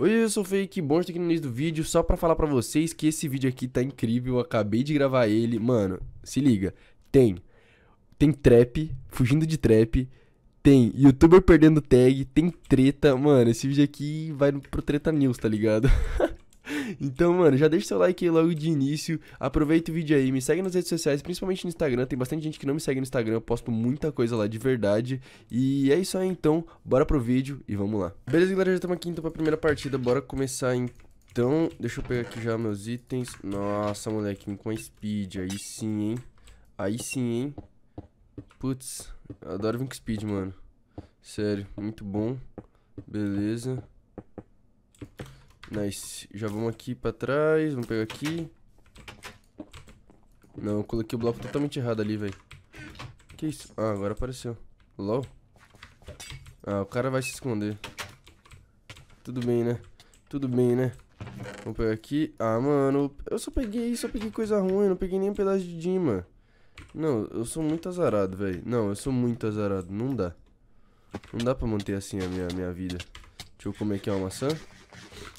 Oi, eu sou o Fake, que bom estar aqui no início do vídeo, só pra falar pra vocês que esse vídeo aqui tá incrível, eu acabei de gravar ele, mano, se liga, tem, tem trap, fugindo de trap, tem youtuber perdendo tag, tem treta, mano, esse vídeo aqui vai pro Treta News, tá ligado? Então, mano, já deixa seu like aí logo de início. Aproveita o vídeo aí, me segue nas redes sociais, principalmente no Instagram. Tem bastante gente que não me segue no Instagram, eu posto muita coisa lá de verdade. E é isso aí, então, bora pro vídeo e vamos lá. Beleza, galera, já estamos aqui então pra primeira partida, bora começar então. Deixa eu pegar aqui já meus itens. Nossa, moleque, com a speed, aí sim, hein. Aí sim, hein. Putz, adoro vir com speed, mano. Sério, muito bom. Beleza. Nice. Já vamos aqui pra trás. Vamos pegar aqui. Não, eu coloquei o bloco totalmente errado ali, velho. Que isso? Ah, agora apareceu. LOL. Ah, o cara vai se esconder. Tudo bem, né? Tudo bem, né? Vamos pegar aqui. Ah, mano. Eu só peguei, só peguei coisa ruim. Não peguei nem um pedaço de Dima. Não, eu sou muito azarado, velho. Não, eu sou muito azarado. Não dá. Não dá pra manter assim a minha, minha vida. Deixa eu comer aqui uma maçã.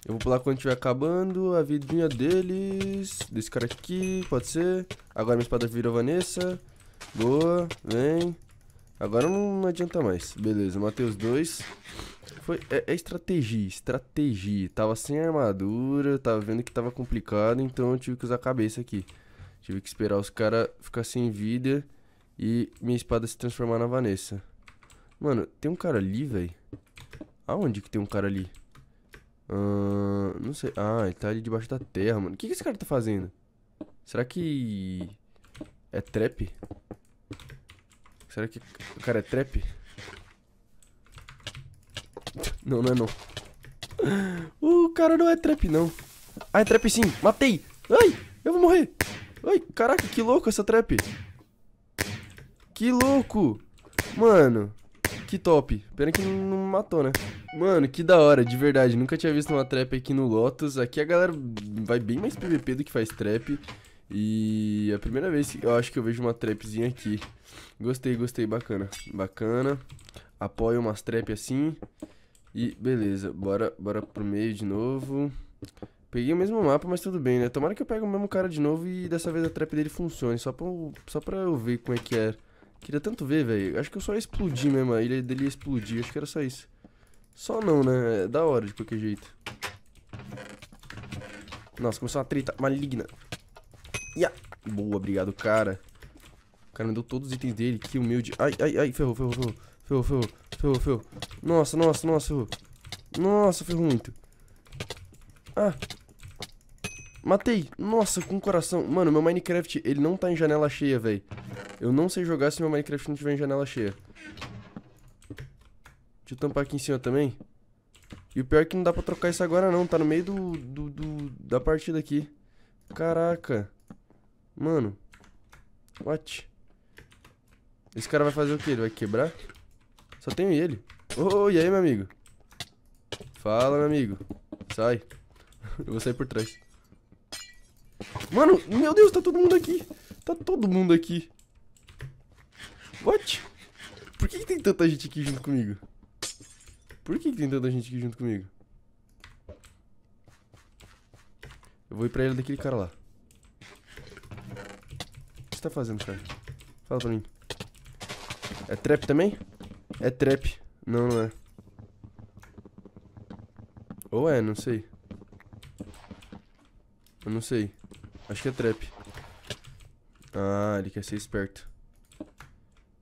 Eu vou pular quando estiver acabando. A vidinha deles. Desse cara aqui, pode ser. Agora minha espada virou Vanessa. Boa, vem. Agora não, não adianta mais. Beleza, matei os dois. Foi, é, é, estratégia, estratégia. Tava sem armadura, tava vendo que tava complicado, então eu tive que usar a cabeça aqui. Tive que esperar os caras ficar sem vida e minha espada se transformar na Vanessa. Mano, tem um cara ali, velho. Aonde que tem um cara ali? Uh, não sei. Ah, ele tá ali debaixo da terra, mano. O que, que esse cara tá fazendo? Será que... É trap? Será que o cara é trap? Não, não é não. O cara não é trap, não. Ah, é trap sim. Matei. Ai, eu vou morrer. Ai, caraca, que louco essa trap. Que louco. Mano. Que top. Pena que não matou, né? Mano, que da hora, de verdade. Nunca tinha visto uma trap aqui no Lotus. Aqui a galera vai bem mais PVP do que faz trap. E é a primeira vez que eu acho que eu vejo uma trapzinha aqui. Gostei, gostei, bacana. Bacana. Apoio umas trap assim. E beleza, bora, bora pro meio de novo. Peguei o mesmo mapa, mas tudo bem, né? Tomara que eu pegue o mesmo cara de novo e dessa vez a trap dele funcione. Só pra, eu, só pra eu ver como é que era. É. Queria tanto ver, velho. Acho que eu só ia explodir mesmo. A ilha dele ia explodir. Acho que era só isso. Só não, né? É da hora de qualquer jeito. Nossa, começou uma treta maligna. Yeah. Boa, obrigado, cara. O cara me deu todos os itens dele. Que humilde. Ai, ai, ai. Ferrou, ferrou, ferrou. Ferrou, ferrou. Ferrou, ferrou. Nossa, nossa, nossa, ferrou. Nossa, ferrou muito. Ah, Matei! Nossa, com coração. Mano, meu Minecraft, ele não tá em janela cheia, velho. Eu não sei jogar se meu Minecraft não tiver em janela cheia. Deixa eu tampar aqui em cima também. E o pior é que não dá pra trocar isso agora não, tá no meio do, do, do da partida aqui. Caraca. Mano. What? Esse cara vai fazer o que? Ele vai quebrar? Só tenho ele. Ô, oh, e aí, meu amigo? Fala, meu amigo. Sai. Eu vou sair por trás. Mano, meu Deus, tá todo mundo aqui. Tá todo mundo aqui. What? Por que, que tem tanta gente aqui junto comigo? Por que, que tem tanta gente aqui junto comigo? Eu vou ir pra ele daquele cara lá. O que você tá fazendo, cara? Fala pra mim. É trap também? É trap. Não, não é. Ou é, não sei. Eu não sei. Acho que é trap. Ah, ele quer ser esperto.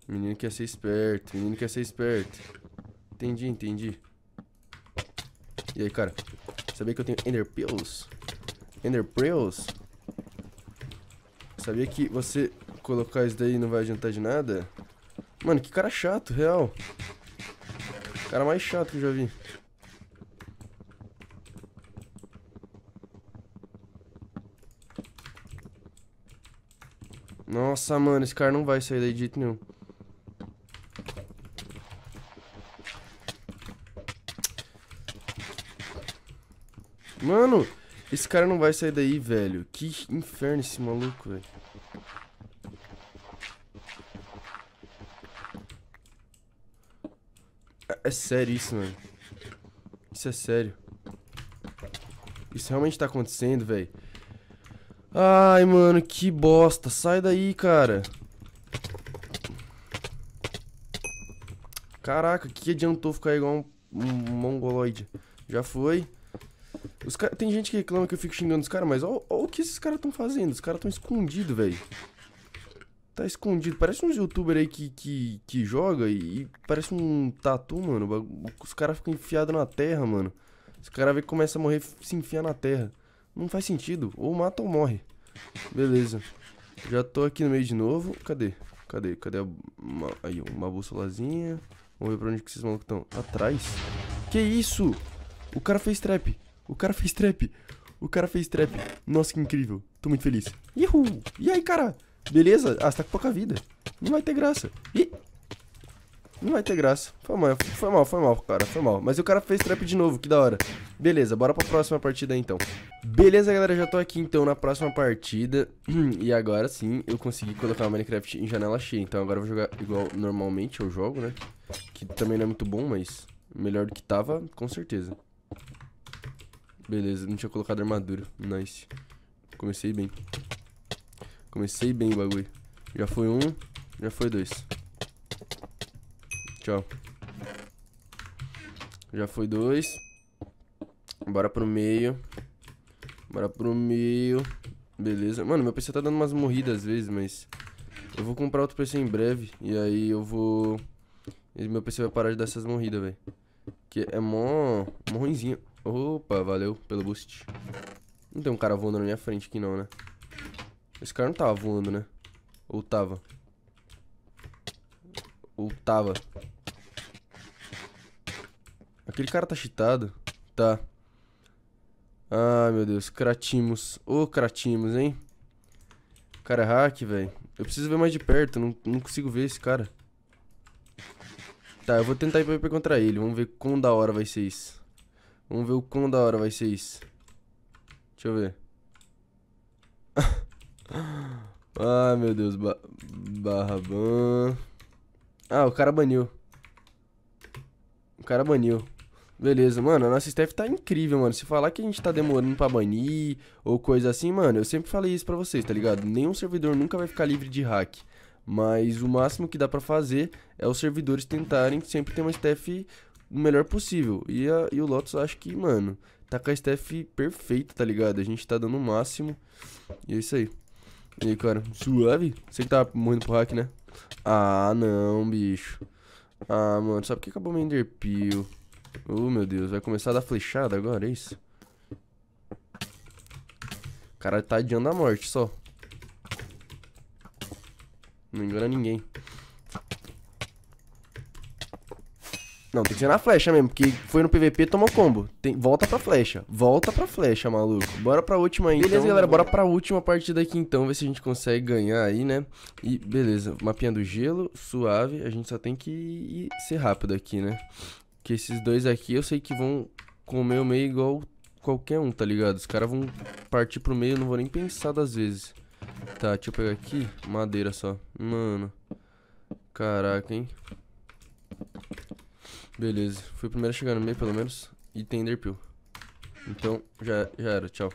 Menino quer ser esperto. Menino quer ser esperto. Entendi, entendi. E aí, cara? Sabia que eu tenho Ender Pills? Ender Pills? Sabia que você colocar isso daí não vai adiantar de nada? Mano, que cara chato, real. Cara mais chato que eu já vi. Nossa, mano, esse cara não vai sair daí de jeito nenhum. Mano, esse cara não vai sair daí, velho. Que inferno esse maluco, velho. É, é sério isso, mano. Isso é sério. Isso realmente tá acontecendo, velho. Ai, mano, que bosta. Sai daí, cara. Caraca, que adiantou ficar igual um, um mongoloide. Já foi. Os Tem gente que reclama que eu fico xingando os caras, mas olha o que esses caras estão fazendo. Os caras estão escondidos, velho. Tá escondido. Parece uns youtuber aí que, que, que joga e, e, parece um tatu, mano. Os caras ficam enfiados na terra, mano. Os caras começam a morrer se enfiar na terra. Não faz sentido. Ou mata ou morre. Beleza. Já tô aqui no meio de novo. Cadê? Cadê? Cadê a... Uma... Aí, uma bússolazinha. Vamos ver pra onde que esses malucos estão. Atrás? Que isso? O cara fez trap. O cara fez trap. O cara fez trap. Nossa, que incrível. Tô muito feliz. Ihu! E aí, cara? Beleza? Ah, você tá com pouca vida. Não vai ter graça. Ih! Não vai ter graça. Foi mal, foi mal, foi mal, cara. Foi mal. Mas o cara fez trap de novo, que da hora. Beleza, bora pra próxima partida então. Beleza, galera, já tô aqui então na próxima partida. E agora sim eu consegui colocar o Minecraft em janela cheia. Então agora eu vou jogar igual normalmente eu jogo, né? Que também não é muito bom, mas melhor do que tava, com certeza. Beleza, não tinha colocado armadura. Nice. Comecei bem. Comecei bem o bagulho. Já foi um, já foi dois. Tchau. Já foi dois. Bora pro meio. Bora pro meio. Beleza. Mano, meu PC tá dando umas morridas às vezes, mas... Eu vou comprar outro PC em breve. E aí eu vou... E meu PC vai parar de dar essas morridas, velho. Que é mó... Mó ruimzinho. Opa, valeu pelo boost. Não tem um cara voando na minha frente aqui não, né? Esse cara não tava voando, né? Ou tava? Ou tava? Aquele cara tá cheatado. Tá. Ah, meu Deus. Kratimos. Ô, oh, Kratimos, hein? O cara é hack, velho. Eu preciso ver mais de perto. Não, não consigo ver esse cara. Tá, eu vou tentar ir pra hiper contra ele. Vamos ver quão da hora vai ser isso. Vamos ver o quão da hora vai ser isso. Deixa eu ver. ah, meu Deus. Ba barra ban. Ah, o cara baniu. O cara baniu. Beleza, mano, a nossa staff tá incrível, mano. Se falar que a gente tá demorando pra banir ou coisa assim, mano, eu sempre falei isso pra vocês, tá ligado? Nenhum servidor nunca vai ficar livre de hack. Mas o máximo que dá pra fazer é os servidores tentarem sempre ter uma staff o melhor possível. E, a, e o Lotus acho que, mano, tá com a staff perfeita, tá ligado? A gente tá dando o máximo. E é isso aí. E aí, cara, suave? Você que tá morrendo pro hack, né? Ah, não, bicho. Ah, mano, sabe por que acabou o Enderpeel? Oh, meu Deus. Vai começar a dar flechada agora, é isso? O cara tá adiando a morte só. Não engana ninguém. Não, tem que ser na flecha mesmo, porque foi no PVP, tomou combo. Tem, volta pra flecha. Volta pra flecha, maluco. Bora pra última aí, Beleza, então, galera, bora pra última partida aqui, então. Ver se a gente consegue ganhar aí, né? E, beleza, mapinha do gelo, suave. A gente só tem que ir, ser rápido aqui, né? Que esses dois aqui eu sei que vão comer o meio igual qualquer um, tá ligado? Os caras vão partir pro meio, eu não vou nem pensar das vezes. Tá, deixa eu pegar aqui. Madeira só. Mano. Caraca, hein? Beleza. Fui o primeiro a chegar no meio, pelo menos. E tem enderpeel. Então, já, já era. Tchau.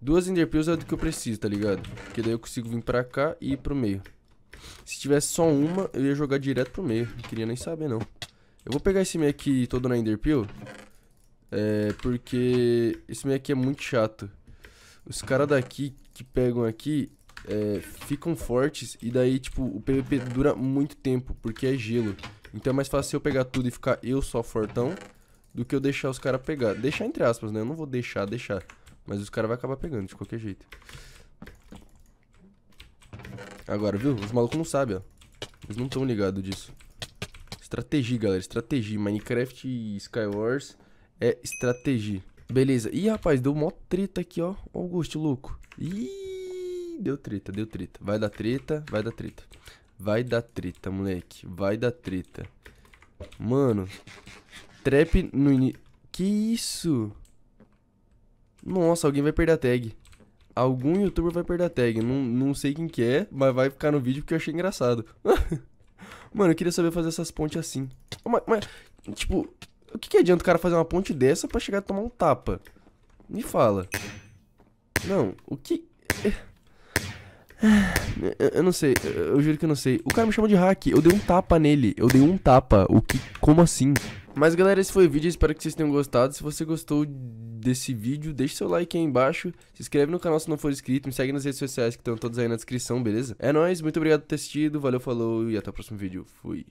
Duas enderpeels é do que eu preciso, tá ligado? Porque daí eu consigo vir pra cá e ir pro meio. Se tivesse só uma, eu ia jogar direto pro meio. Não queria nem saber, não. Eu vou pegar esse meio aqui todo na Enderpeel. É, porque esse meio aqui é muito chato. Os caras daqui que pegam aqui é, ficam fortes e daí, tipo, o PVP dura muito tempo, porque é gelo. Então é mais fácil eu pegar tudo e ficar eu só fortão do que eu deixar os caras pegar. Deixar entre aspas, né? Eu não vou deixar, deixar. Mas os caras vão acabar pegando de qualquer jeito. Agora, viu? Os malucos não sabem, ó. Eles não estão ligados disso. Estratégia, galera. Estratégia. Minecraft e Skywars é estratégia. Beleza. Ih, rapaz, deu mó treta aqui, ó. Ó o gosto louco. Ih, deu treta, deu treta. Vai dar treta, vai dar treta. Vai dar treta, moleque. Vai dar treta. Mano. Trap no início. Que isso? Nossa, alguém vai perder a tag. Algum youtuber vai perder a tag. Não, não sei quem que é, mas vai ficar no vídeo porque eu achei engraçado. Mano, eu queria saber fazer essas pontes assim. Mas, mas tipo, o que, que adianta o cara fazer uma ponte dessa pra chegar a tomar um tapa? Me fala. Não, o que. Eu, eu, não sei, eu juro que eu não sei. O cara me chama de hack, eu dei um tapa nele, eu dei um tapa. O que, como assim? Mas galera, esse foi o vídeo, espero que vocês tenham gostado. Se você gostou desse vídeo, deixe seu like aí embaixo, se inscreve no canal se não for inscrito, me segue nas redes sociais que estão todas aí na descrição, beleza? É nóis, muito obrigado por ter assistido, valeu, falou e até o próximo vídeo. Fui.